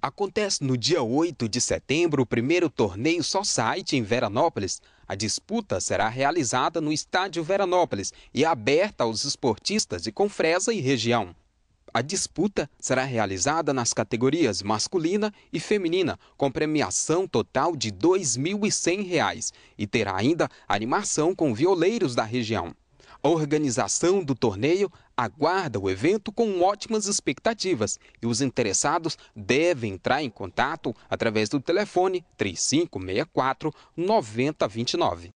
Acontece no dia 8 de setembro o primeiro torneio Society em Veranópolis. A disputa será realizada no estádio Veranópolis e aberta aos esportistas de Confresa e região. A disputa será realizada nas categorias masculina e feminina, com premiação total de R$ 2.100 e terá ainda animação com violeiros da região. A organização do torneio aguarda o evento com ótimas expectativas e os interessados devem entrar em contato através do telefone 3564 9029.